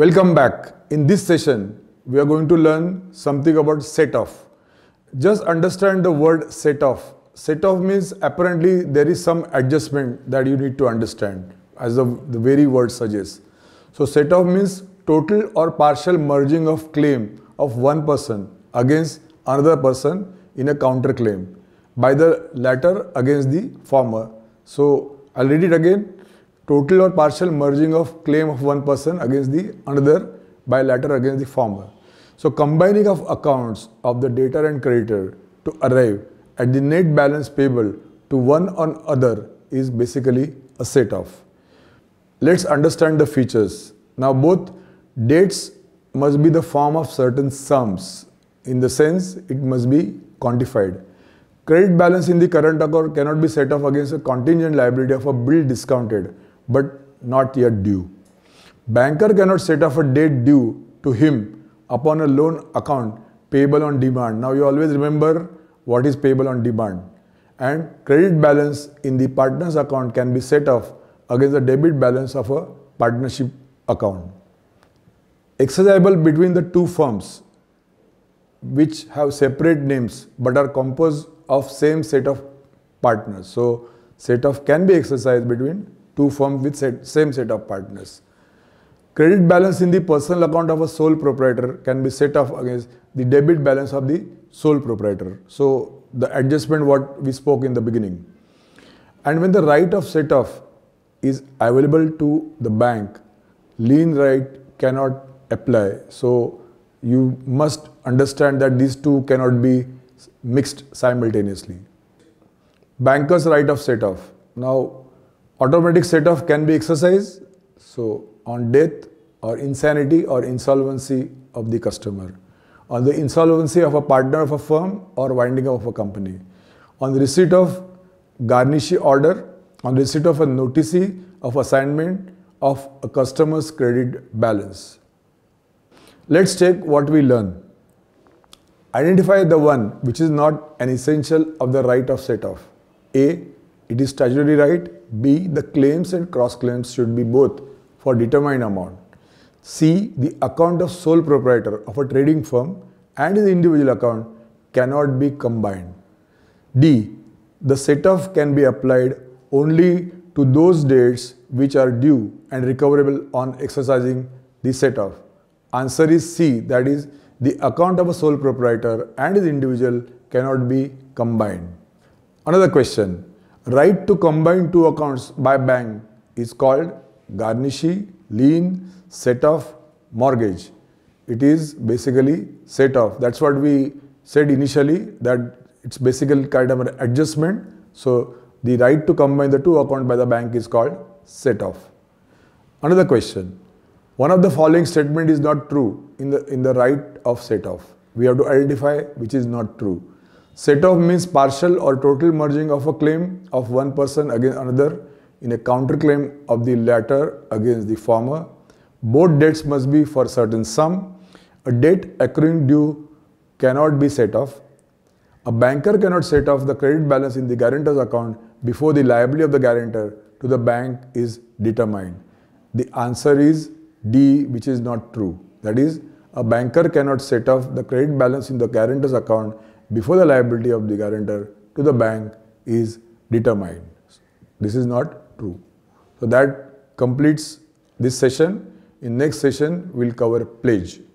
Welcome back. In this session, we are going to learn something about set off. Just understand the word set off. Set off means apparently there is some adjustment that you need to understand as the, the very word suggests. So set off means total or partial merging of claim of one person against another person in a counterclaim by the latter against the former. So I'll read it again total or partial merging of claim of one person against the another by latter against the former. So combining of accounts of the debtor and creditor to arrive at the net balance payable to one or other is basically a set off. Let's understand the features. Now both dates must be the form of certain sums. In the sense, it must be quantified. Credit balance in the current account cannot be set off against a contingent liability of a bill discounted but not yet due. Banker cannot set off a date due to him upon a loan account payable on demand. Now you always remember what is payable on demand. And credit balance in the partner's account can be set off against the debit balance of a partnership account. Exercisable between the two firms which have separate names but are composed of same set of partners. So set off can be exercised between two firms with set, same set of partners. Credit balance in the personal account of a sole proprietor can be set off against the debit balance of the sole proprietor. So the adjustment what we spoke in the beginning. And when the right of set off is available to the bank, lien right cannot apply. So you must understand that these two cannot be mixed simultaneously. Banker's right of set off. Now Automatic set off can be exercised, so on death or insanity or insolvency of the customer, on the insolvency of a partner of a firm or winding up of a company, on the receipt of garnishee order, on the receipt of a notice of assignment of a customer's credit balance. Let's take what we learn. Identify the one which is not an essential of the right of set off. A. It is statutory right. B. The claims and cross claims should be both for determined amount. C. The account of sole proprietor of a trading firm and his individual account cannot be combined. D. The set off can be applied only to those dates which are due and recoverable on exercising the set off. Answer is C. That is, the account of a sole proprietor and his individual cannot be combined. Another question right to combine two accounts by bank is called garnishee, lien, set off, mortgage. It is basically set off. That's what we said initially that it's basically kind of an adjustment. So the right to combine the two accounts by the bank is called set off. Another question. One of the following statement is not true in the, in the right of set off. We have to identify which is not true. Set off means partial or total merging of a claim of one person against another in a counterclaim of the latter against the former. Both debts must be for certain sum. A debt accruing due cannot be set off. A banker cannot set off the credit balance in the guarantor's account before the liability of the guarantor to the bank is determined. The answer is D, which is not true. That is, a banker cannot set off the credit balance in the guarantor's account before the liability of the guarantor to the bank is determined. This is not true. So that completes this session. In next session, we'll cover pledge.